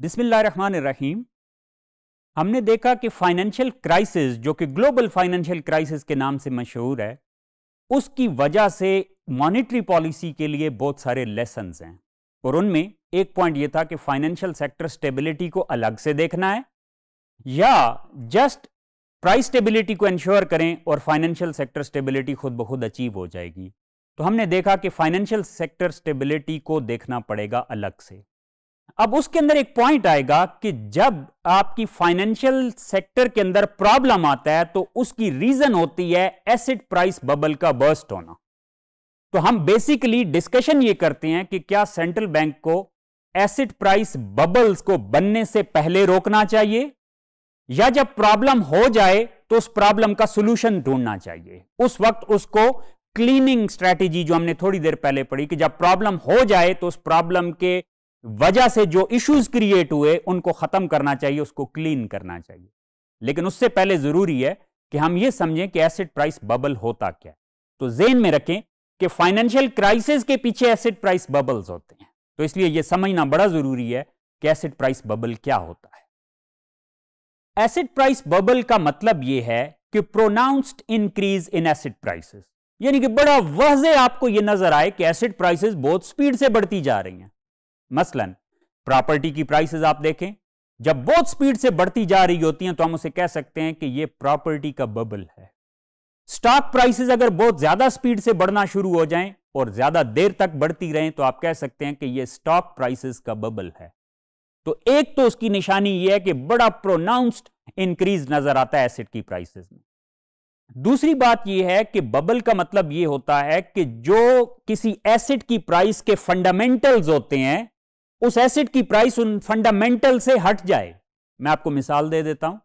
बिस्मिल्लाहिर्रहमानिर्रहीम हमने देखा कि फाइनेंशियल क्राइसिस जो कि ग्लोबल फाइनेंशियल क्राइसिस के नाम से मशहूर है उसकी वजह से मॉनेटरी पॉलिसी के लिए बहुत सारे लेसन हैं और उनमें एक पॉइंट यह था कि फाइनेंशियल सेक्टर स्टेबिलिटी को अलग से देखना है या जस्ट प्राइस स्टेबिलिटी को इंश्योर करें और फाइनेंशियल सेक्टर स्टेबिलिटी खुद ब खुद अचीव हो जाएगी तो हमने देखा कि फाइनेंशियल सेक्टर स्टेबिलिटी को देखना पड़ेगा अलग से अब उसके अंदर एक पॉइंट आएगा कि जब आपकी फाइनेंशियल सेक्टर के अंदर प्रॉब्लम आता है तो उसकी रीजन होती है एसिड प्राइस बबल का बर्स्ट होना तो हम बेसिकली डिस्कशन ये करते हैं कि क्या सेंट्रल बैंक को एसिड प्राइस बबल्स को बनने से पहले रोकना चाहिए या जब प्रॉब्लम हो जाए तो उस प्रॉब्लम का सोल्यूशन ढूंढना चाहिए उस वक्त उसको क्लीनिंग स्ट्रेटेजी जो हमने थोड़ी देर पहले पढ़ी कि जब प्रॉब्लम हो जाए तो उस प्रॉब्लम के वजह से जो इश्यूज क्रिएट हुए उनको खत्म करना चाहिए उसको क्लीन करना चाहिए लेकिन उससे पहले जरूरी है कि हम ये समझें कि एसिड प्राइस बबल होता क्या है तो जेन में रखें कि फाइनेंशियल क्राइसिस के पीछे एसिड प्राइस बबल्स होते हैं तो इसलिए यह समझना बड़ा जरूरी है कि एसिड प्राइस बबल क्या होता है एसिड प्राइस बबल का मतलब यह है कि pronounced increase in asset prices यानी कि बड़ा वजह आपको यह नजर आए कि एसिड प्राइसेस बहुत स्पीड से बढ़ती जा रही हैं मसलन प्रॉपर्टी की प्राइसेस आप देखें जब बहुत स्पीड से बढ़ती जा रही होती हैं तो हम उसे कह सकते हैं कि यह प्रॉपर्टी का बबल है स्टॉक प्राइसेस अगर बहुत ज्यादा स्पीड से बढ़ना शुरू हो जाएं और ज्यादा देर तक बढ़ती रहें तो आप कह सकते हैं कि यह स्टॉक प्राइसेस का बबल है तो एक तो उसकी निशानी यह है कि बड़ा प्रोनाउंस्ड इंक्रीज नजर आता है एसिड की प्राइसेस में दूसरी बात यह है कि बबल का मतलब यह होता है कि जो किसी एसिड की प्राइस के फंडामेंटल्स होते हैं उस एसिड की प्राइस उन फंडामेंटल से हट जाए मैं आपको मिसाल दे देता हूं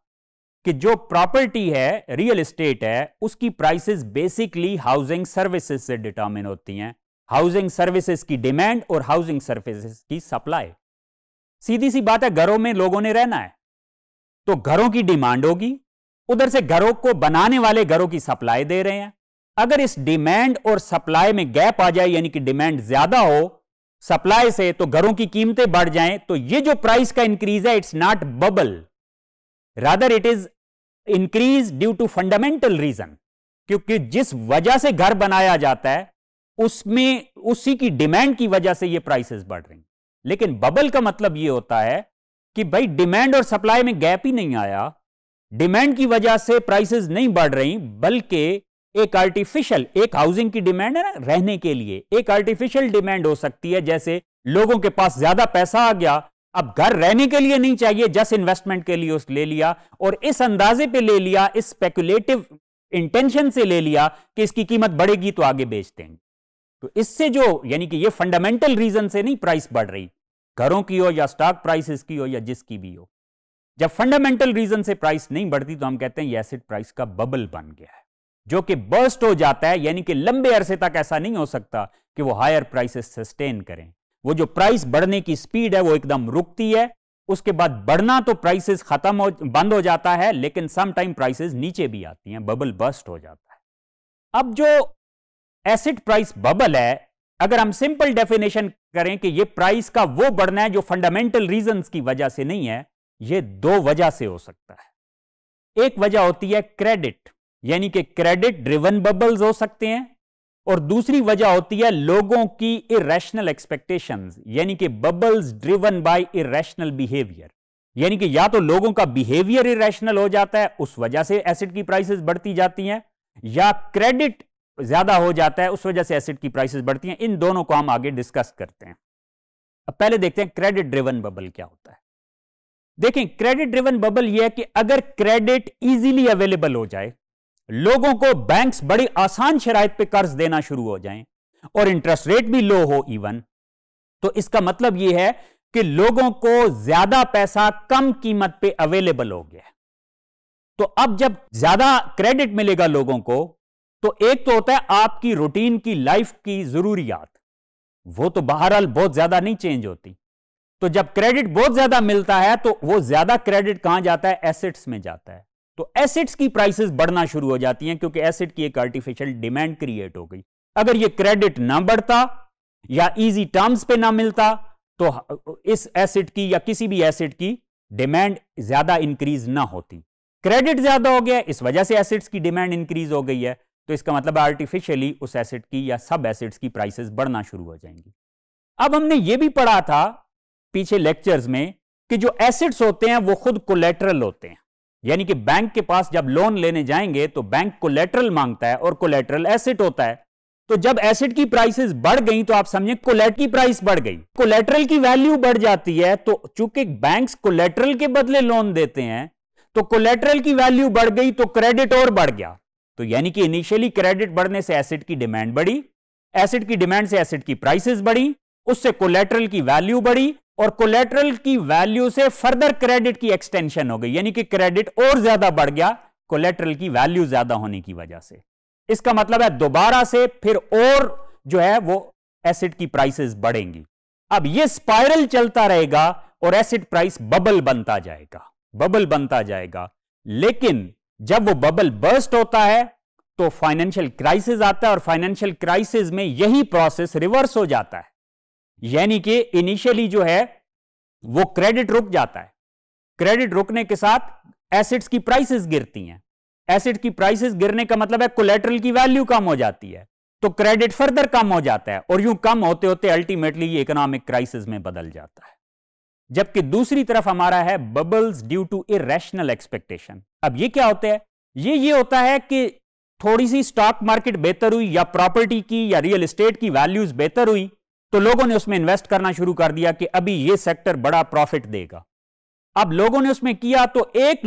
कि जो प्रॉपर्टी है रियल एस्टेट है उसकी प्राइसेस बेसिकली हाउसिंग सर्विसेज से डिटर्मिन होती हैं हाउसिंग सर्विसेज की डिमांड और हाउसिंग सर्विसेज की सप्लाई सीधी सी बात है घरों में लोगों ने रहना है तो घरों की डिमांड होगी उधर से घरों को बनाने वाले घरों की सप्लाई दे रहे हैं अगर इस डिमांड और सप्लाई में गैप आ जाए यानी कि डिमांड ज्यादा हो सप्लाई से तो घरों की कीमतें बढ़ जाएं तो ये जो प्राइस का इंक्रीज है it's not bubble rather it is increase due to fundamental reason क्योंकि जिस वजह से घर बनाया जाता है उसमें उसी की डिमांड की वजह से ये प्राइसेस बढ़ रही लेकिन बबल का मतलब ये होता है कि भाई डिमांड और सप्लाई में गैप ही नहीं आया डिमांड की वजह से प्राइसेस नहीं बढ़ रही बल्कि एक आर्टिफिशियल एक हाउसिंग की डिमांड है ना रहने के लिए एक आर्टिफिशियल डिमांड हो सकती है जैसे लोगों के पास ज्यादा पैसा आ गया अब घर रहने के लिए नहीं चाहिए जस्ट इन्वेस्टमेंट के लिए उस ले लिया और इस अंदाजे पे ले लिया इस स्पेकुलेटिव इंटेंशन से ले लिया कि इसकी कीमत बढ़ेगी तो आगे बेच देंगे तो इससे जो यानी कि ये फंडामेंटल रीजन से नहीं प्राइस बढ़ रही घरों की हो या स्टॉक प्राइसेस की हो या जिसकी भी हो जब फंडामेंटल रीजन से प्राइस नहीं बढ़ती तो हम कहते हैं ये एसिड प्राइस का बबल बन गया है जो कि बर्स्ट हो जाता है यानी कि लंबे अरसे तक ऐसा नहीं हो सकता कि वो हायर प्राइसेस सस्टेन करें वो जो प्राइस बढ़ने की स्पीड है वो एकदम रुकती है उसके बाद बढ़ना तो प्राइसेस खत्म हो बंद हो जाता है लेकिन सम टाइम प्राइसेस नीचे भी आती हैं बबल बस्ट हो जाता है अब जो एसिड प्राइस बबल है अगर हम सिंपल डेफिनेशन करें कि ये प्राइस का वो बढ़ना है जो फंडामेंटल रीजन की वजह से नहीं है ये दो वजह से हो सकता है एक वजह होती है क्रेडिट यानी कि क्रेडिट ड्रिवन बबल्स हो सकते हैं और दूसरी वजह होती है लोगों की इरेशनल एक्सपेक्टेशंस यानी कि bubbles driven by irrational behaviour यानी कि या तो लोगों का बिहेवियर इरेशनल हो जाता है उस वजह से एसिड की प्राइसेस बढ़ती जाती हैं या क्रेडिट ज्यादा हो जाता है उस वजह से एसिड की प्राइसेस बढ़ती हैं इन दोनों को हम आगे डिस्कस करते हैं अब पहले देखते हैं क्रेडिट ड्रिवन बबल क्या होता है देखें क्रेडिट ड्रिवन बबल यह है कि अगर क्रेडिट इजीली अवेलेबल हो जाए लोगों को बैंक्स बड़ी आसान शराय पे कर्ज देना शुरू हो जाएं और इंटरेस्ट रेट भी लो हो इवन तो इसका मतलब यह है कि लोगों को ज्यादा पैसा कम कीमत पे अवेलेबल हो गया तो अब जब ज्यादा क्रेडिट मिलेगा लोगों को तो एक तो होता है आपकी रूटीन की लाइफ की जरूरियात वो तो बहरहाल बहुत ज्यादा नहीं चेंज होती तो जब क्रेडिट बहुत ज्यादा मिलता है तो वो ज्यादा क्रेडिट कहां जाता है एसेट्स में जाता है तो एसिड्स की प्राइसेस बढ़ना शुरू हो जाती हैं क्योंकि एसिड की एक आर्टिफिशियल डिमांड क्रिएट हो गई अगर ये क्रेडिट ना बढ़ता या इजी टर्म्स पे ना मिलता तो इस एसिड की या किसी भी एसिड की डिमांड ज्यादा इंक्रीज ना होती क्रेडिट ज्यादा हो गया इस वजह से एसेट्स की डिमांड इंक्रीज हो गई है तो इसका मतलब आर्टिफिशियली उस एसेट की या सब एसेट्स की प्राइसेस बढ़ना शुरू हो जाएंगी अब हमने ये भी पढ़ा था पीछे लेक्चर्स में कि जो एसिड्स होते हैं वो खुद कोलेटरल होते हैं यानी कि बैंक के पास जब लोन लेने जाएंगे तो बैंक लेटरल मांगता है और कोलेटरल एसेट होता है तो जब एसेट की प्राइसेस बढ़ गई तो आप समझे कोलेट की प्राइस बढ़ गई कोलेटरल की वैल्यू बढ़ जाती है तो चूंकि बैंक्स कोलेटरल के बदले लोन देते हैं तो कोलेटरल की वैल्यू बढ़ गई तो क्रेडिट और बढ़ गया तो यानी कि इनिशियली क्रेडिट बढ़ने से एसेट की डिमांड बढ़ी एसेट की डिमांड से एसेट की प्राइसेस बढ़ी उससे कोलेटरल की वैल्यू बढ़ी और कोलेट्रल की वैल्यू से फर्दर क्रेडिट की एक्सटेंशन हो गई यानी कि क्रेडिट और ज्यादा बढ़ गया कोलेट्रल की वैल्यू ज्यादा होने की वजह से इसका मतलब है दोबारा से फिर और जो है वो एसिड की प्राइसेस बढ़ेंगी अब ये स्पाइरल चलता रहेगा और एसिड प्राइस बबल बनता जाएगा बबल बनता जाएगा लेकिन जब वो बबल बर्स्ट होता है तो फाइनेंशियल क्राइसिस आता है और फाइनेंशियल क्राइसिस में यही प्रोसेस रिवर्स हो जाता है यानी कि इनिशियली जो है वो क्रेडिट रुक जाता है क्रेडिट रुकने के साथ एसिड्स की प्राइसेस गिरती हैं एसिड की प्राइसेस गिरने का मतलब है कोलेट्रल की वैल्यू कम हो जाती है तो क्रेडिट फर्दर कम हो जाता है और यूं कम होते होते अल्टीमेटली ये इकोनॉमिक क्राइसिस में बदल जाता है जबकि दूसरी तरफ हमारा है bubbles due to rational expectation अब ये क्या होता है ये ये होता है कि थोड़ी सी स्टॉक मार्केट बेहतर हुई या प्रॉपर्टी की या रियल एस्टेट की वैल्यूज बेहतर हुई तो लोगों ने उसमें इन्वेस्ट करना शुरू कर दिया कि अभी यह सेक्टर बड़ा प्रॉफिट देगा अब लोगों ने उसमें किया तो एक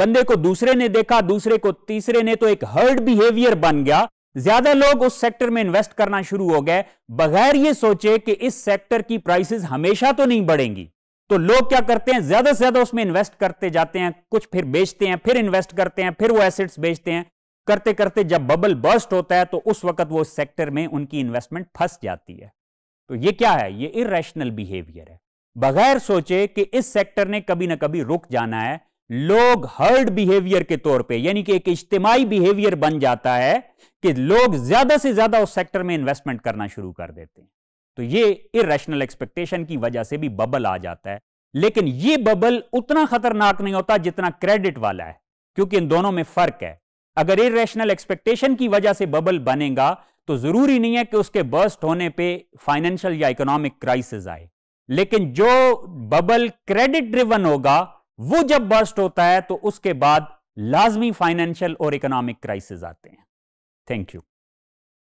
बंदे को दूसरे ने देखा दूसरे को तीसरे ने तो एक हर्ड बिहेवियर बन गया ज्यादा लोग उस सेक्टर में इन्वेस्ट करना शुरू हो गए बगैर ये सोचे कि इस सेक्टर की प्राइसेस हमेशा तो नहीं बढ़ेंगी तो लोग क्या करते हैं ज्यादा से ज्यादा उसमें इन्वेस्ट करते जाते हैं कुछ फिर बेचते हैं फिर इन्वेस्ट करते हैं फिर वो एसेट्स बेचते हैं करते करते जब बबल बर्स्ट होता है तो उस वक्त वो सेक्टर में उनकी इन्वेस्टमेंट फंस जाती है तो ये क्या है ये इेशनल बिहेवियर है बगैर सोचे कि इस सेक्टर ने कभी ना कभी रुक जाना है लोग हर्ड बिहेवियर के तौर पे यानी कि एक इज्तमाही बिहेवियर बन जाता है कि लोग ज्यादा से ज्यादा उस सेक्टर में इन्वेस्टमेंट करना शुरू कर देते हैं तो ये इेशनल एक्सपेक्टेशन की वजह से भी बबल आ जाता है लेकिन ये बबल उतना खतरनाक नहीं होता जितना क्रेडिट वाला है क्योंकि इन दोनों में फर्क है अगर इेशनल एक्सपेक्टेशन की वजह से बबल बनेगा तो जरूरी नहीं है कि उसके बर्स्ट होने पे फाइनेंशियल या इकोनॉमिक क्राइसिस आए लेकिन जो बबल क्रेडिट ड्रिवन होगा वो जब बर्स्ट होता है तो उसके बाद लाजमी फाइनेंशियल और इकोनॉमिक क्राइसिस आते हैं थैंक यू